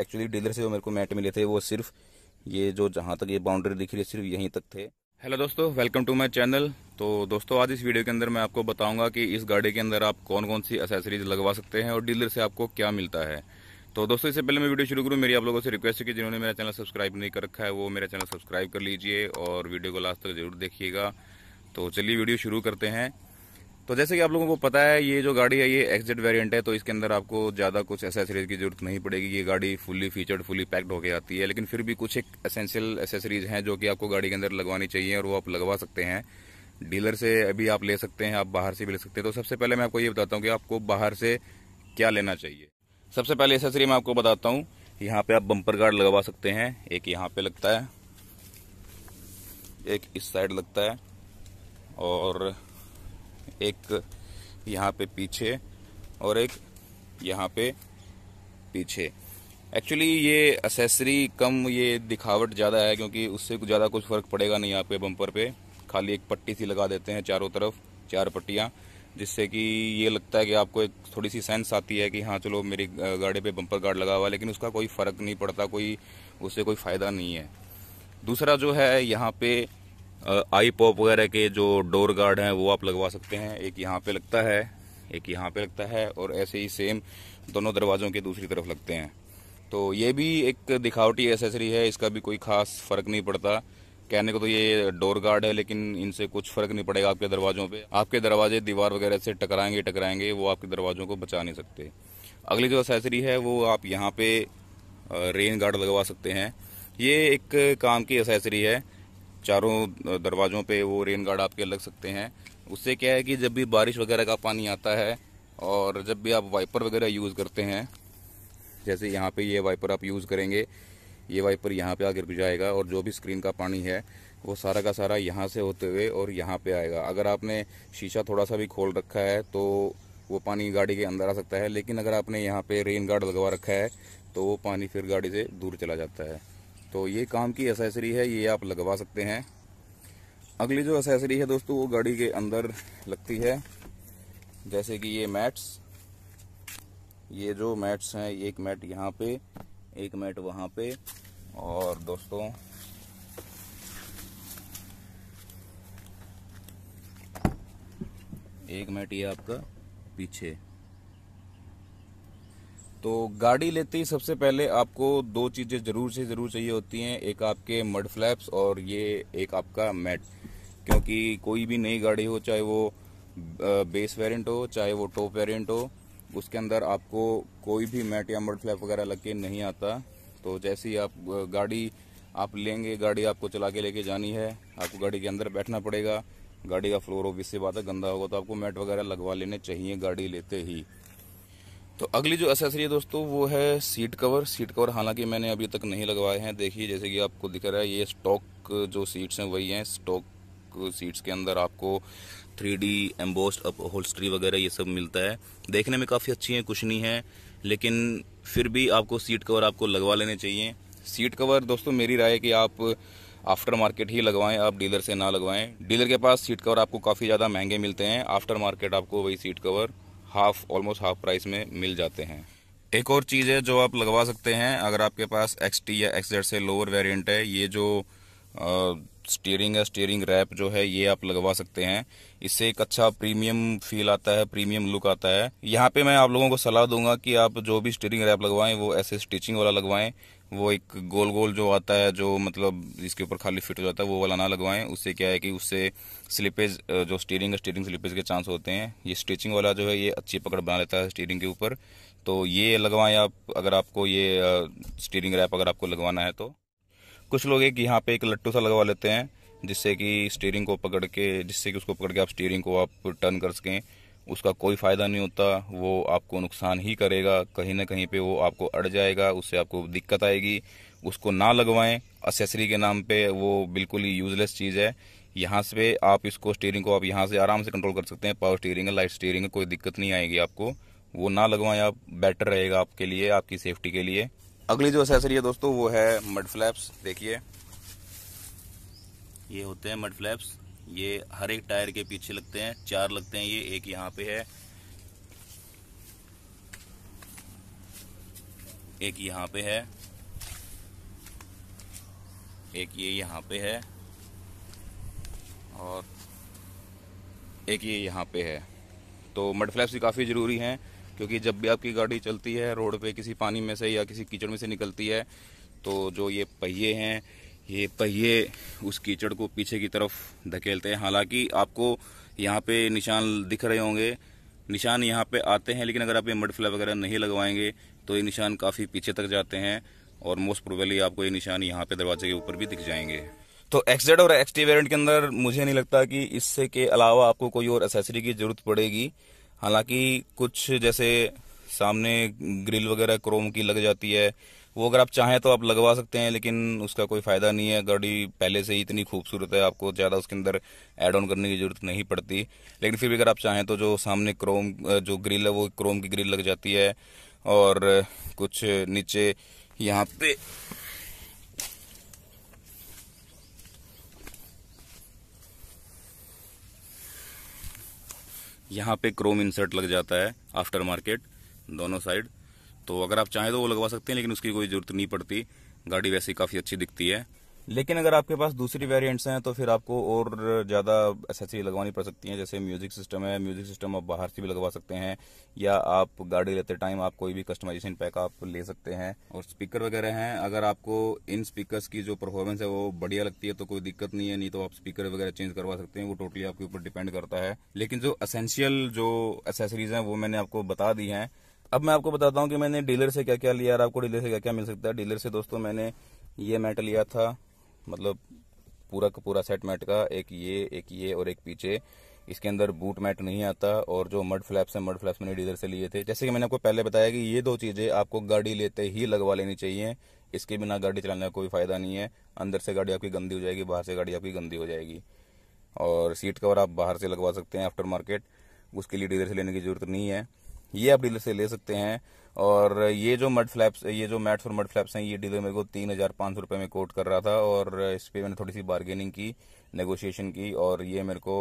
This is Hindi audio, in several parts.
एक्चुअली डीलर से जो मेरे को मैट मिले थे वो सिर्फ ये जो जहाँ तक ये बाउंड्री दिख रही है सिर्फ यहीं तक थे हेलो दोस्तों वेलकम टू माय चैनल तो दोस्तों आज इस वीडियो के अंदर मैं आपको बताऊंगा कि इस गाड़ी के अंदर आप कौन कौन सी एसेसरीज लगवा सकते हैं और डीलर से आपको क्या मिलता है तो दोस्तों इससे पहले मैं वीडियो शुरू करूँ मेरी आप लोगों से रिक्वेस्ट है कि जिन्होंने मेरा चैनल सब्सक्राइब नहीं कर रखा है वो मेरा चैनल सब्सक्राइब कर लीजिए और वीडियो को लास्ट तक जरूर देखिएगा तो चलिए वीडियो शुरू करते हैं तो जैसे कि आप लोगों को पता है ये जो गाड़ी है ये एक्जिट वेरिएंट है तो इसके अंदर आपको ज़्यादा कुछ एसेसरीज की जरूरत नहीं पड़ेगी ये गाड़ी फुल्ली फीचर्ड फुली पैक्ड होकर आती है लेकिन फिर भी कुछ एक एसेंशियल एसेसरीज हैं जो कि आपको गाड़ी के अंदर लगवानी चाहिए और वो आप लगवा सकते हैं डीलर से अभी आप ले सकते हैं आप बाहर से भी ले सकते हैं तो सबसे पहले मैं आपको ये बताता हूँ कि आपको बाहर से क्या लेना चाहिए सबसे पहले एसेसरी मैं आपको बताता हूँ यहाँ पे आप बम्पर गार्ड लगवा सकते हैं एक यहाँ पे लगता है एक इस साइड लगता है और एक यहाँ पे पीछे और एक यहाँ पे पीछे एक्चुअली ये असेसरी कम ये दिखावट ज़्यादा है क्योंकि उससे कुछ ज़्यादा कुछ फ़र्क पड़ेगा नहीं यहाँ पे बम्पर पे खाली एक पट्टी सी लगा देते हैं चारों तरफ चार पट्टियाँ जिससे कि ये लगता है कि आपको एक थोड़ी सी सेंस आती है कि हाँ चलो मेरी गाड़ी पे बम्पर गार्ड लगा हुआ लेकिन उसका कोई फ़र्क नहीं पड़ता कोई उससे कोई फ़ायदा नहीं है दूसरा जो है यहाँ पे आई पॉप वगैरह के जो डोर गार्ड हैं वो आप लगवा सकते हैं एक यहाँ पे लगता है एक यहाँ पे लगता है और ऐसे ही सेम दोनों दरवाज़ों के दूसरी तरफ लगते हैं तो ये भी एक दिखावटी एसेसरी है इसका भी कोई खास फ़र्क नहीं पड़ता कहने को तो ये डोर गार्ड है लेकिन इनसे कुछ फ़र्क नहीं पड़ेगा आपके दरवाज़ों पे आपके दरवाजे दीवार वगैरह से टकराएंगे टकराएंगे वो आपके दरवाज़ों को बचा नहीं सकते अगली जो एसेसरी है वो आप यहाँ पे रेन गार्ड लगवा सकते हैं ये एक काम की एसेसरी है चारों दरवाज़ों पे वो रेन गार्ड आपके लग सकते हैं उससे क्या है कि जब भी बारिश वगैरह का पानी आता है और जब भी आप वाइपर वगैरह यूज़ करते हैं जैसे यहाँ पे ये वाइपर आप यूज़ करेंगे ये वाइपर यहाँ पे आकर जाएगा और जो भी स्क्रीन का पानी है वो सारा का सारा यहाँ से होते हुए और यहाँ पर आएगा अगर आपने शीशा थोड़ा सा भी खोल रखा है तो वो पानी गाड़ी के अंदर आ सकता है लेकिन अगर आपने यहाँ पर रेन गार्ड लगवा रखा है तो वो पानी फिर गाड़ी से दूर चला जाता है तो ये काम की एसेसरी है ये आप लगवा सकते हैं अगली जो एसेसरी है दोस्तों वो गाड़ी के अंदर लगती है जैसे कि ये मैट्स ये जो मैट्स हैं एक मैट यहाँ पे एक मैट वहाँ पे और दोस्तों एक मैट ये आपका पीछे तो गाड़ी लेते ही सबसे पहले आपको दो चीज़ें ज़रूर से ज़रूर चाहिए होती हैं एक आपके मड फ्लैप्स और ये एक आपका मैट क्योंकि कोई भी नई गाड़ी हो चाहे वो बेस वेरिएंट हो चाहे वो टॉप वेरिएंट हो उसके अंदर आपको कोई भी मैट या मड फ्लैप वगैरह लग के नहीं आता तो जैसे ही आप गाड़ी आप लेंगे गाड़ी आपको चला के लेके जानी है आपको गाड़ी के अंदर बैठना पड़ेगा गाड़ी का फ्लोर ऑफिस से बात है गंदा होगा तो आपको मैट वगैरह लगवा लेने चाहिए गाड़ी लेते ही तो अगली जो एसेसरी है दोस्तों वो है सीट कवर सीट कवर हालांकि मैंने अभी तक नहीं लगवाए हैं देखिए जैसे कि आपको दिख रहा है ये स्टॉक जो सीट्स हैं वही हैं स्टॉक सीट्स के अंदर आपको थ्री डी एम्बोस्ड होल्स्ट्री वगैरह ये सब मिलता है देखने में काफ़ी अच्छी हैं कुछ नहीं है लेकिन फिर भी आपको सीट कवर आपको लगवा लेने चाहिए सीट कवर दोस्तों मेरी राय है कि आप आफ्टर मार्केट ही लगवाएं आप डीलर से ना लगवाएं डीलर के पास सीट कवर आपको काफ़ी ज़्यादा महंगे मिलते हैं आफ्टर मार्केट आपको वही seat cover half almost half price में मिल जाते हैं एक और चीज़ है जो आप लगवा सकते हैं अगर आपके पास एक्स टी या एक्स जेड से लोअर वेरियंट है ये जो स्टीयरिंग है स्टीयरिंग रैप जो है ये आप लगवा सकते हैं इससे एक अच्छा प्रीमियम फील आता है प्रीमियम लुक आता है यहाँ पे मैं आप लोगों को सलाह दूंगा कि आप जो भी स्टीयरिंग रैप लगवाएं वो ऐसे स्टिचिंग वाला लगवाएं वो एक गोल गोल जो आता है जो मतलब जिसके ऊपर खाली फिट हो जाता है वो वाला ना लगवाएं उससे क्या है कि उससे स्लिपेज जो स्टीयरिंग है स्टीयरिंग स्लिपेज के चांस होते हैं ये स्टिचिंग वाला जो है ये अच्छी पकड़ बना लेता है स्टीयरिंग के ऊपर तो ये लगवाएं आप अगर आपको ये स्टीयरिंग रैप अगर आपको लगवाना है तो कुछ लोग एक यहाँ पे एक लट्टू सा लगवा लेते हैं जिससे कि स्टीयरिंग को पकड़ के जिससे कि उसको पकड़ के आप स्टीयरिंग को आप टर्न कर सकें उसका कोई फ़ायदा नहीं होता वो आपको नुकसान ही करेगा कहीं ना कहीं पे वो आपको अड़ जाएगा उससे आपको दिक्कत आएगी उसको ना लगवाएं असेसरी के नाम पे वो बिल्कुल ही यूज़लेस चीज़ है यहाँ से आप इसको स्टीयरिंग को आप यहाँ से आराम से कंट्रोल कर सकते हैं पावर स्टीयरिंग है लाइट स्टीयरिंग है कोई दिक्कत नहीं आएगी आपको वो ना लगवाएं आप बेटर रहेगा आपके लिए आपकी सेफ्टी के लिए अगली जो असेसरी है दोस्तों वो है मड फ्लैप्स देखिए ये होते हैं मड फ्लैप्स ये हर एक टायर के पीछे लगते हैं चार लगते हैं ये एक यहाँ पे है एक यहाँ पे है एक ये यहाँ पे है और एक ये यहाँ पे है तो मड फ्लैप्स भी काफ़ी ज़रूरी हैं क्योंकि जब भी आपकी गाड़ी चलती है रोड पे किसी पानी में से या किसी कीचड़ में से निकलती है तो जो ये पहिए हैं ये पहिए उस कीचड़ को पीछे की तरफ धकेलते हैं हालांकि आपको यहाँ पे निशान दिख रहे होंगे निशान यहाँ पे आते हैं लेकिन अगर आप ये मडफिला वगैरह नहीं लगवाएंगे तो ये निशान काफ़ी पीछे तक जाते हैं और मोस्ट प्रोबेबली आपको ये निशान यहाँ पे दरवाजे के ऊपर भी दिख जाएंगे तो एक्सजेड और एक्सटी वेरियंट के अंदर मुझे नहीं लगता कि इससे के अलावा आपको कोई और एसेसरी की जरूरत पड़ेगी हालांकि कुछ जैसे सामने ग्रिल वगैरह क्रोम की लग जाती है वो अगर आप चाहें तो आप लगवा सकते हैं लेकिन उसका कोई फ़ायदा नहीं है गाड़ी पहले से ही इतनी खूबसूरत है आपको ज़्यादा उसके अंदर ऐड ऑन करने की ज़रूरत नहीं पड़ती लेकिन फिर भी अगर आप चाहें तो जो सामने क्रोम जो ग्रिल है वो क्रोम की ग्रिल लग जाती है और कुछ नीचे यहाँ पे यहाँ पे क्रोम इंसर्ट लग जाता है आफ्टर मार्केट दोनों साइड तो अगर आप चाहें तो वो लगवा सकते हैं लेकिन उसकी कोई ज़रूरत नहीं पड़ती गाड़ी वैसे काफ़ी अच्छी दिखती है लेकिन अगर आपके पास दूसरी वेरिएंट्स हैं तो फिर आपको और ज़्यादा एसेसरी लगवानी पड़ सकती हैं जैसे म्यूज़िक सिस्टम है म्यूज़िक सिस्टम आप बाहर से भी लगवा सकते हैं या आप गाड़ी लेते टाइम आप कोई भी कस्टमाइजेशन पैक आप ले सकते हैं और स्पीकर वगैरह हैं अगर आपको इन स्पीकर्स की जो परफॉर्मेंस है वो बढ़िया लगती है तो कोई दिक्कत नहीं है नहीं तो आप स्पीकर वगैरह चेंज करवा सकते हैं वो टोटली आपके ऊपर डिपेंड करता है लेकिन जो असेंशियल जो एसेसरीज हैं वो मैंने आपको बता दी हैं अब मैं आपको बताता हूँ कि मैंने डीलर से क्या क्या लिया और आपको डीलर से क्या क्या मिल सकता है डीलर से दोस्तों मैंने ये मेटल लिया था मतलब पूरा का पूरा सेट मैट का एक ये एक ये और एक पीछे इसके अंदर बूट मैट नहीं आता और जो मड फ्लैप्स हैं मड फ्लैप्स मैंने डीजर से लिए थे जैसे कि मैंने आपको पहले बताया कि ये दो चीज़ें आपको गाड़ी लेते ही लगवा लेनी चाहिए इसके बिना गाड़ी चलाने का कोई फ़ायदा नहीं है अंदर से गाड़ी आपकी गंदी हो जाएगी बाहर से गाड़ी आपकी गंदी हो जाएगी और सीट कवर आप बाहर से लगवा सकते हैं आफ्टर मार्केट उसके लिए डीजर से लेने की ज़रूरत नहीं है ये आप डीलर से ले सकते हैं और ये जो मड फ्लैप्स ये जो मैट्स और मड फ्लैप्स हैं ये डीलर मेरे को तीन हज़ार पाँच सौ रुपये में कोट कर रहा था और इस पर मैंने थोड़ी सी बार्गेनिंग की नेगोशिएशन की और ये मेरे को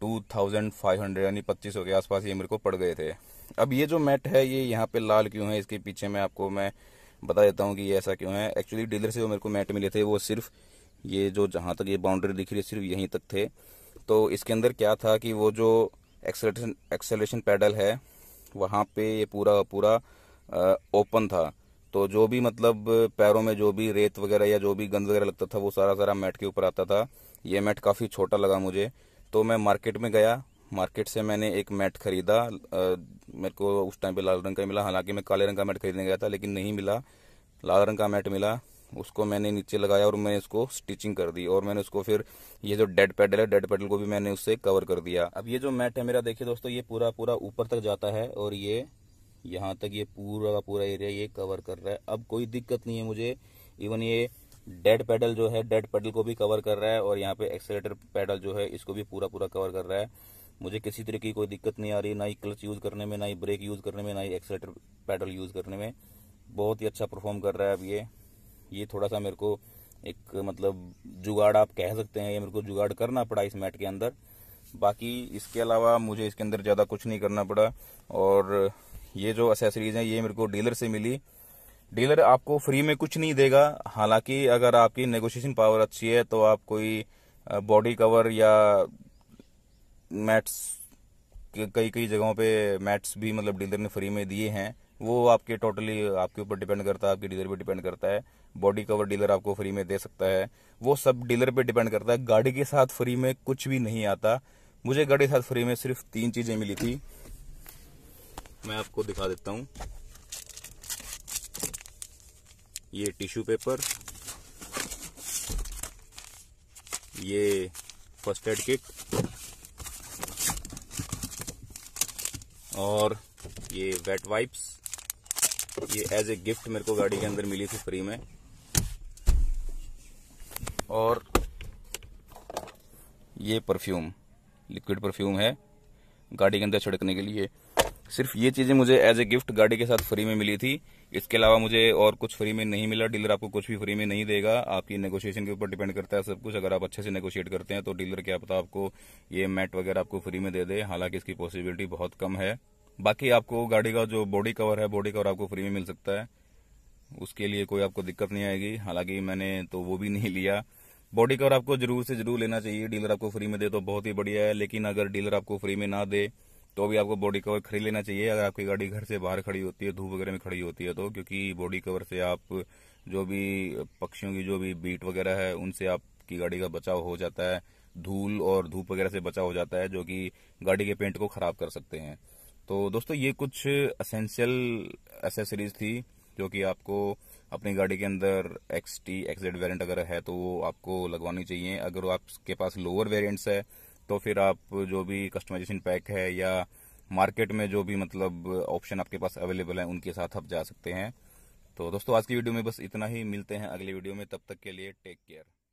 टू थाउजेंड फाइव हंड्रेड यानी पच्चीस सौ के आसपास ये मेरे को पड़ गए थे अब ये जो मैट है ये यहाँ पे लाल क्यों है इसके पीछे मैं आपको मैं बता देता हूँ कि ये ऐसा क्यों है एक्चुअली डीलर से जो मेरे को मैट मिले थे वो सिर्फ ये जो जहाँ तक ये बाउंड्री दिख रही है सिर्फ यहीं तक थे तो इसके अंदर क्या था कि वो जो एक्सेलेशन एक्सेलेशन पैडल है वहाँ पे ये पूरा पूरा ओपन था तो जो भी मतलब पैरों में जो भी रेत वगैरह या जो भी गंद वगैरह लगता था वो सारा सारा मैट के ऊपर आता था ये मैट काफ़ी छोटा लगा मुझे तो मैं मार्केट में गया मार्केट से मैंने एक मैट खरीदा आ, मेरे को उस टाइम पे लाल रंग का मिला हालांकि मैं काले रंग का मैट खरीदने गया था लेकिन नहीं मिला लाल रंग का मैट मिला उसको मैंने नीचे लगाया और मैंने उसको स्टिचिंग कर दी और मैंने उसको फिर ये जो डेड पेडल है डेड पेडल को भी मैंने उससे कवर कर दिया अब ये जो मैट है मेरा देखिए दोस्तों ये पूरा पूरा ऊपर तक जाता है और ये यहाँ तक ये पूरा का पूरा एरिया ये कवर कर रहा है अब कोई दिक्कत नहीं है मुझे इवन ये डेड पेडल जो है डेड पेडल को भी कवर कर रहा है और यहाँ पे एक्सेलेटर पेडल जो है इसको भी पूरा पूरा कवर कर रहा है मुझे किसी तरह की कोई दिक्कत नहीं आ रही ना ही क्लच यूज़ करने में ना ही ब्रेक यूज़ करने में ना ही एक्सेलेटर पेडल यूज़ करने में बहुत ही अच्छा परफॉर्म कर रहा है अब ये ये थोड़ा सा मेरे को एक मतलब जुगाड़ आप कह सकते हैं ये मेरे को जुगाड़ करना पड़ा इस मैट के अंदर बाकी इसके अलावा मुझे इसके अंदर ज़्यादा कुछ नहीं करना पड़ा और ये जो असेसरीज हैं ये मेरे को डीलर से मिली डीलर आपको फ्री में कुछ नहीं देगा हालांकि अगर आपकी नेगोशिएशन पावर अच्छी है तो आप कोई बॉडी कवर या मैट्स कई कई जगहों पे मैट्स भी मतलब डीलर ने फ्री में दिए हैं वो आपके टोटली आपके ऊपर डिपेंड करता है आपके डीलर पर डिपेंड करता है बॉडी कवर डीलर आपको फ्री में दे सकता है वो सब डीलर पे डिपेंड करता है गाड़ी के साथ फ्री में कुछ भी नहीं आता मुझे गाड़ी के साथ फ्री में सिर्फ तीन चीजें मिली थी मैं आपको दिखा देता हूं ये टिश्यू पेपर ये फर्स्ट एड किट और ये वेट वाइप्स ये एज ए गिफ्ट मेरे को गाड़ी के अंदर मिली थी फ्री में और ये परफ्यूम लिक्विड परफ्यूम है गाड़ी के अंदर छिड़कने के लिए सिर्फ ये चीज़ें मुझे एज ए गिफ्ट गाड़ी के साथ फ्री में मिली थी इसके अलावा मुझे और कुछ फ्री में नहीं मिला डीलर आपको कुछ भी फ्री में नहीं देगा आपकी नेगोशिएशन के ऊपर डिपेंड करता है सब कुछ अगर आप अच्छे से नेगोशिएट करते हैं तो डीलर क्या पता आपको ये मैट वगैरह आपको फ्री में दे दे हालांकि इसकी पॉसिबिलिटी बहुत कम है बाकी आपको गाड़ी का जो बॉडी कवर है बॉडी कवर आपको फ्री में मिल सकता है उसके लिए कोई आपको दिक्कत नहीं आएगी हालांकि मैंने तो वो भी नहीं लिया बॉडी कवर आपको जरूर से जरूर लेना चाहिए डीलर आपको फ्री में दे तो बहुत ही बढ़िया है लेकिन अगर डीलर आपको फ्री में ना दे तो भी आपको बॉडी कवर खरीद लेना चाहिए अगर आपकी गाड़ी घर से बाहर खड़ी होती है धूप वगैरह में खड़ी होती है तो क्योंकि बॉडी कवर से आप जो भी पक्षियों की जो भी बीट वगैरह है उनसे आपकी गाड़ी का बचाव हो जाता है धूल और धूप वगैरह से बचाव हो जाता है जो कि गाड़ी के पेंट को खराब कर सकते हैं तो दोस्तों ये कुछ असेंशियल एसेसरीज थी जो कि आपको अपनी गाड़ी के अंदर एक्स टी एक्सड वेरियंट अगर है तो वो आपको लगवानी चाहिए अगर आपके पास लोअर वेरियंट्स है तो फिर आप जो भी कस्टमाइजेशन पैक है या मार्केट में जो भी मतलब ऑप्शन आपके पास अवेलेबल है उनके साथ आप जा सकते हैं तो दोस्तों आज की वीडियो में बस इतना ही मिलते हैं अगली वीडियो में तब तक के लिए टेक केयर